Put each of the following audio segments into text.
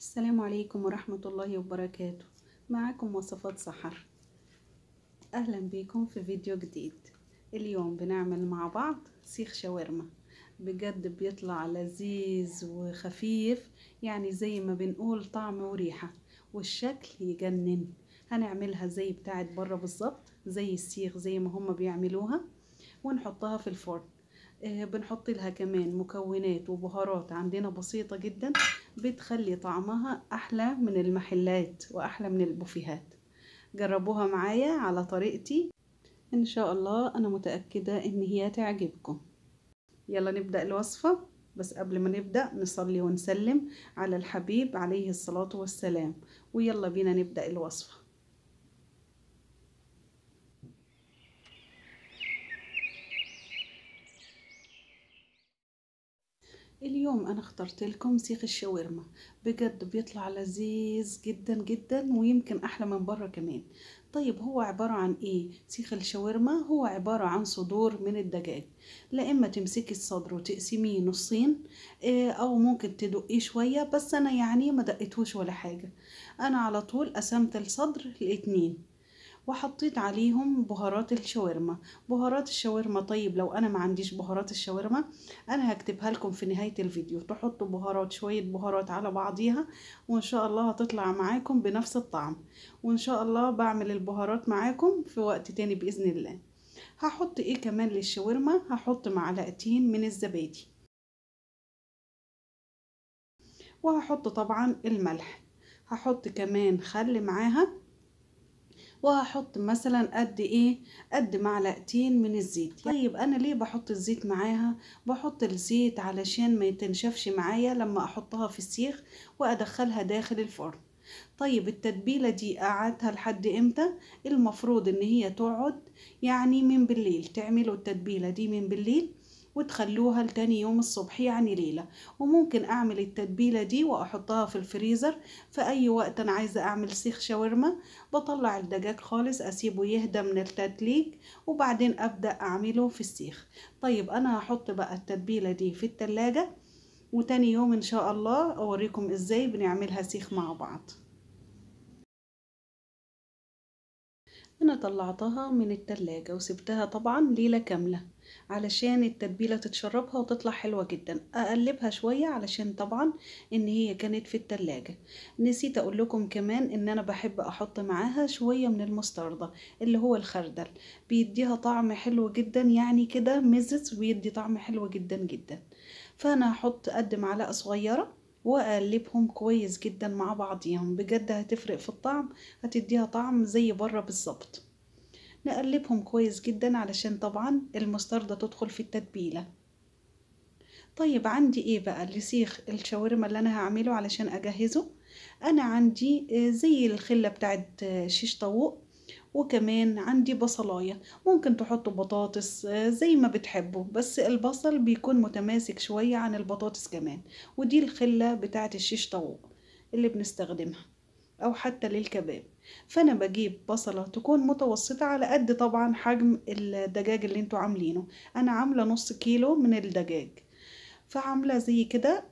السلام عليكم ورحمة الله وبركاته معاكم وصفات سحر أهلا بيكم في فيديو جديد اليوم بنعمل مع بعض سيخ شاورما بجد بيطلع لذيذ وخفيف يعني زي ما بنقول طعم وريحة والشكل يجنن هنعملها زي بتاعت بره بالظبط زي السيخ زي ما هما بيعملوها ونحطها في الفرن آه، بنحط لها كمان مكونات وبهارات عندنا بسيطة جدا بتخلي طعمها أحلى من المحلات وأحلى من البوفيهات جربوها معايا على طريقتي إن شاء الله أنا متأكدة إن هي تعجبكم يلا نبدأ الوصفة بس قبل ما نبدأ نصلي ونسلم على الحبيب عليه الصلاة والسلام ويلا بينا نبدأ الوصفة اليوم انا اخترت لكم سيخ الشاورما بجد بيطلع لذيذ جدا جدا ويمكن احلى من بره كمان طيب هو عبارة عن ايه سيخ الشاورما هو عبارة عن صدور من الدجاج لا اما تمسكي الصدر وتقسميه نصين إيه او ممكن تدقيه شوية بس انا يعني ما دقيتوش ولا حاجة انا على طول قسمت الصدر لاتنين وحطيت عليهم بهارات الشاورما بهارات الشاورما طيب لو انا ما عنديش بهارات الشاورما انا هكتبها لكم في نهايه الفيديو تحطوا بهارات شويه بهارات على بعضيها وان شاء الله هتطلع معاكم بنفس الطعم وان شاء الله بعمل البهارات معاكم في وقت تاني باذن الله هحط ايه كمان للشاورما هحط معلقتين من الزبادي وهحط طبعا الملح هحط كمان خل معاها وهحط مثلا قد ايه قد معلقتين من الزيت طيب انا ليه بحط الزيت معاها بحط الزيت علشان ما يتنشفش معايا لما احطها في السيخ وادخلها داخل الفرن طيب التتبيلة دي قعدتها لحد امتى المفروض ان هي تقعد يعني من بالليل تعملوا التتبيلة دي من بالليل وتخلوها لتاني يوم الصبح يعني ليلة وممكن أعمل التتبيلة دي وأحطها في الفريزر في أي وقت أنا عايزة أعمل سيخ شاورما بطلع الدجاج خالص أسيبه يهدى من التتليج وبعدين أبدأ أعمله في السيخ طيب أنا هحط بقى التتبيلة دي في التلاجة وتاني يوم إن شاء الله أوريكم إزاي بنعملها سيخ مع بعض أنا طلعتها من التلاجة وسبتها طبعا ليلة كاملة علشان التتبيلة تتشربها وتطلع حلوة جدا اقلبها شوية علشان طبعا ان هي كانت في التلاجة نسيت اقول لكم كمان ان انا بحب احط معاها شوية من المستردة اللي هو الخردل بيديها طعم حلو جدا يعني كده مزز ويدي طعم حلو جدا جدا فانا هحط قد معلقة صغيرة واقلبهم كويس جدا مع بعضيهم بجد هتفرق في الطعم هتديها طعم زي بره بالظبط نقلبهم كويس جدا علشان طبعا المستردة تدخل في التتبيلة طيب عندي ايه بقى لسيخ الشاورما اللي انا هعمله علشان اجهزه انا عندي آه، زي الخلة بتاعت آه، شيش طاووق وكمان عندي بصلاية ممكن تحطوا بطاطس آه، زي ما بتحبوا بس البصل بيكون متماسك شوية عن البطاطس كمان ودي الخلة بتاعت الشيش طاووق اللي بنستخدمها أو حتى للكباب فأنا بجيب بصلة تكون متوسطة على قد طبعا حجم الدجاج اللي انتوا عاملينه أنا عاملة نص كيلو من الدجاج فعامله زي كده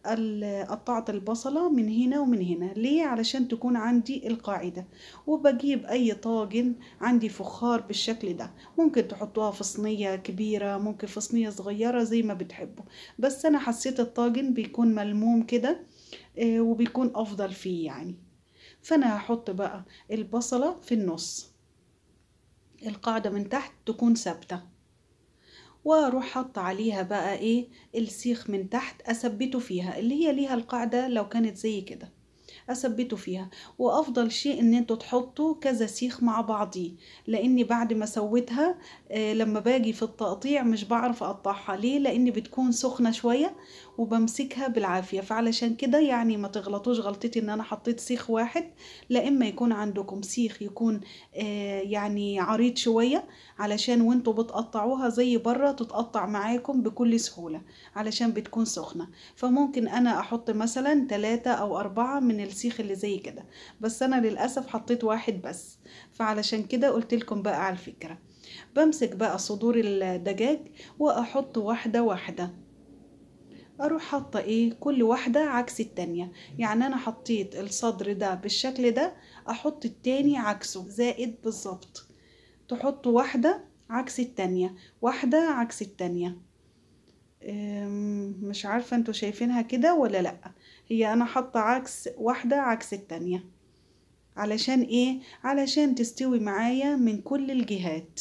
قطعت البصله من هنا ومن هنا ليه علشان تكون عندي القاعده وبجيب اي طاجن عندي فخار بالشكل ده ممكن تحطوها في صينيه كبيره ممكن في صينيه صغيره زي ما بتحبوا بس انا حسيت الطاجن بيكون ملموم كده آه، وبيكون افضل فيه يعني فانا هحط بقى البصلة في النص القاعدة من تحت تكون ثابتة واروح حط عليها بقى ايه السيخ من تحت اثبته فيها اللي هي ليها القاعدة لو كانت زي كده اثبته فيها وافضل شيء ان انتوا تحطوا كذا سيخ مع بعضيه لاني بعد ما سويتها آه، لما باجي في التقطيع مش بعرف اقطعها ليه لان بتكون سخنه شويه وبمسكها بالعافية فعلشان كده يعني ما تغلطوش غلطتي ان انا حطيت سيخ واحد لا اما يكون عندكم سيخ يكون آه يعني عريض شوية علشان وانتوا بتقطعوها زي بره تتقطع معاكم بكل سهولة علشان بتكون سخنة فممكن انا احط مثلا ثلاثة او اربعة من السيخ اللي زي كده بس انا للأسف حطيت واحد بس فعلشان كده قلت لكم بقى على الفكرة بمسك بقى صدور الدجاج واحط واحدة واحدة اروح حاطه ايه كل واحده عكس التانية يعني انا حطيت الصدر ده بالشكل ده احط التاني عكسه زائد بالظبط تحط واحده عكس التانية واحده عكس التانية مش عارفه انتوا شايفينها كده ولا لا هي انا حاطه عكس واحده عكس التانية علشان ايه علشان تستوي معايا من كل الجهات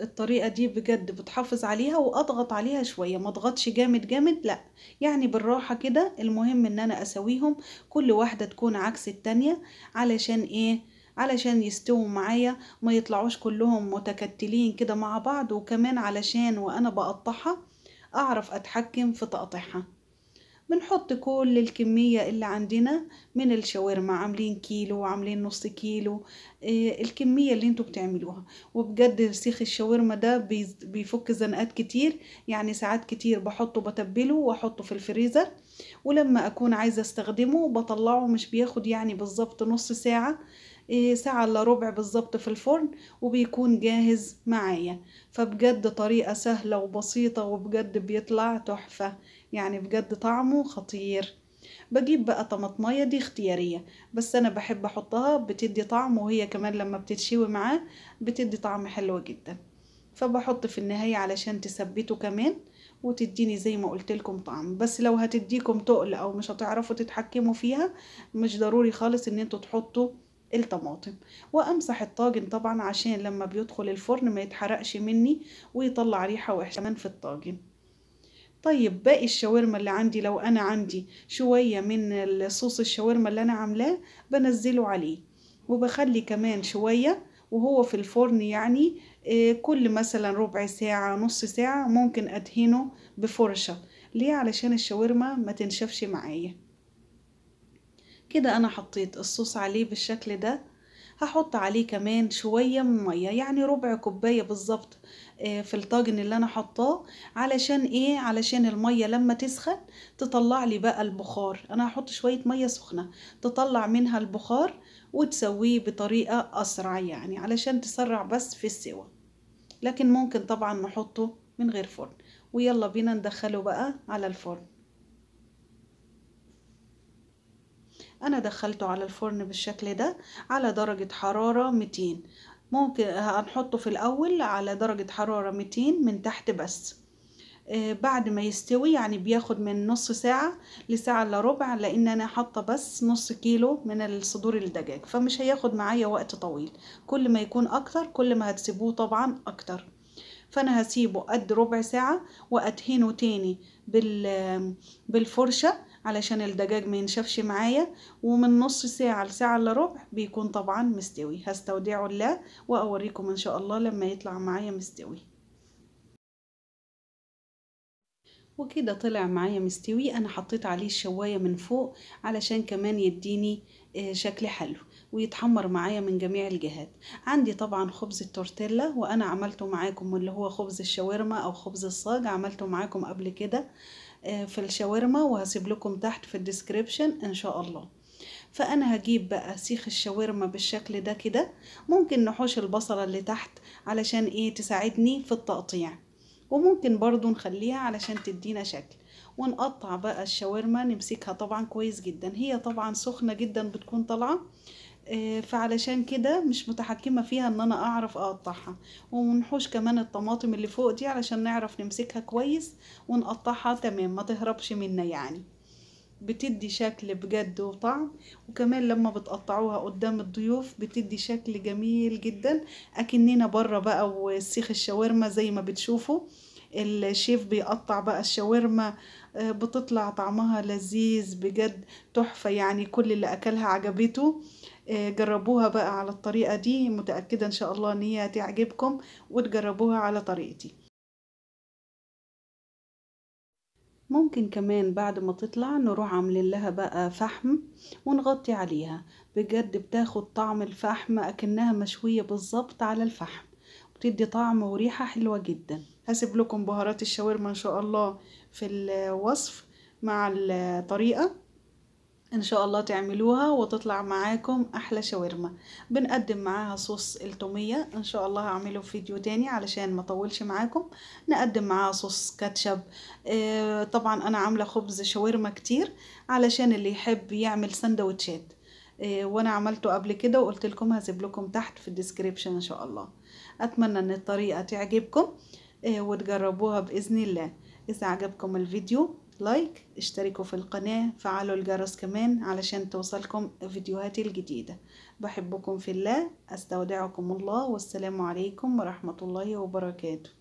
الطريقة دي بجد بتحافظ عليها واضغط عليها شوية ما اضغطش جامد جامد لا يعني بالراحة كده المهم ان انا اسويهم كل واحدة تكون عكس التانية علشان ايه علشان يستووا معايا ما يطلعوش كلهم متكتلين كده مع بعض وكمان علشان وانا بقطعها اعرف اتحكم في تقطيعها بنحط كل الكمية اللي عندنا من الشاورما عاملين كيلو عاملين نص كيلو إيه الكمية اللي انتوا بتعملوها وبجد سيخ الشاورما ده بيفك زنقات كتير يعني ساعات كتير بحطه بتبله واحطه في الفريزر ولما اكون عايزة استخدمه بطلعه مش بياخد يعني بالظبط نص ساعة إيه، ساعة إلا ربع بالظبط في الفرن وبيكون جاهز معايا فبجد طريقة سهلة وبسيطة وبجد بيطلع تحفة يعني بجد طعمه خطير بجيب بقى طماطمايه دي اختياريه بس انا بحب احطها بتدي طعم وهي كمان لما بتتشوي معاه بتدي طعم حلو جدا فبحط في النهايه علشان تثبته كمان وتديني زي ما قلت لكم طعم بس لو هتديكم تقل او مش هتعرفوا تتحكموا فيها مش ضروري خالص ان انتوا تحطوا الطماطم وامسح الطاجن طبعا عشان لما بيدخل الفرن ما يتحرقش مني ويطلع ريحه وحشه كمان في الطاجن طيب باقي الشاورما اللي عندي لو انا عندي شوية من الصوص الشاورما اللي انا عاملاه بنزله عليه وبخلي كمان شوية وهو في الفرن يعني آه، كل مثلا ربع ساعة نص ساعة ممكن أدهنه بفرشة ليه علشان الشاورما ما تنشفش معايا كده أنا حطيت الصوص عليه بالشكل ده هحط عليه كمان شوية مية يعني ربع كوباية بالظبط آه، في الطاجن اللي انا حطاه علشان ايه علشان المية لما تسخن تطلع لي بقى البخار انا هحط شوية مية سخنة تطلع منها البخار وتسويه بطريقة اسرع يعني علشان تسرع بس في السوا لكن ممكن طبعا نحطه من غير فرن ويلا بينا ندخله بقى على الفرن انا دخلته على الفرن بالشكل ده على درجة حرارة 200 ممكن هنحطه في الاول على درجة حرارة 200 من تحت بس آه، بعد ما يستوي يعني بياخد من نص ساعة لساعة الا ربع لان انا حاطة بس نص كيلو من الصدور الدجاج فمش هياخد معايا وقت طويل كل ما يكون اكتر كل ما هتسيبوه طبعا اكتر فانا هسيبه قد ربع ساعة وادهنه تاني بالفرشة علشان الدجاج ما ينشفش معايا ومن نص ساعة لساعة الا ربع بيكون طبعا مستوي هستودعه الله واوريكم ان شاء الله لما يطلع معايا مستوي وكده طلع معايا مستوي انا حطيت عليه الشواية من فوق علشان كمان يديني آه، شكل حلو ويتحمر معايا من جميع الجهات عندي طبعا خبز التورتيلا وانا عملته معاكم اللي هو خبز الشاورما او خبز الصاج عملته معاكم قبل كده آه، في الشاورما وهسيب لكم تحت في الديسكريبشن ان شاء الله فانا هجيب بقى سيخ الشاورما بالشكل ده كده ممكن نحوش البصله اللي تحت علشان ايه تساعدني في التقطيع وممكن برضو نخليها علشان تدينا شكل ونقطع بقى الشاورما نمسكها طبعا كويس جدا هي طبعا سخنه جدا بتكون طالعه آه، فعلشان كده مش متحكمة فيها ان انا اعرف اقطعها ومنحوش كمان الطماطم اللي فوق دي علشان نعرف نمسكها كويس ونقطعها تمام ما تهربش منا يعني بتدي شكل بجد وطعم وكمان لما بتقطعوها قدام الضيوف بتدي شكل جميل جدا اكننا بره بقى وسيخ الشاورما زي ما بتشوفوا الشيف بيقطع بقى الشاورما آه، بتطلع طعمها لذيذ بجد تحفة يعني كل اللي اكلها عجبته إيه، جربوها بقى على الطريقة دي متأكدة إن شاء الله إن هي هتعجبكم وتجربوها على طريقتي ممكن كمان بعد ما تطلع نروح عاملين لها بقى فحم ونغطي عليها بجد بتاخد طعم الفحم أكنها مشوية بالظبط على الفحم بتدي طعم وريحة حلوة جدا هسيب لكم بهارات الشاورما إن شاء الله في الوصف مع الطريقة ان شاء الله تعملوها وتطلع معاكم احلى شاورما بنقدم معاها صوص التوميه ان شاء الله هعمله في فيديو تاني علشان ما اطولش معاكم نقدم معاها صوص كاتشب آه طبعا انا عامله خبز شاورما كتير علشان اللي يحب يعمل سندوتشات آه وانا عملته قبل كده وقلت لكم هسيب لكم تحت في الديسكريبشن ان شاء الله اتمنى ان الطريقه تعجبكم آه وتجربوها باذن الله اذا عجبكم الفيديو لايك اشتركوا في القناة فعلوا الجرس كمان علشان توصلكم فيديوهاتي الجديدة بحبكم في الله استودعكم الله والسلام عليكم ورحمة الله وبركاته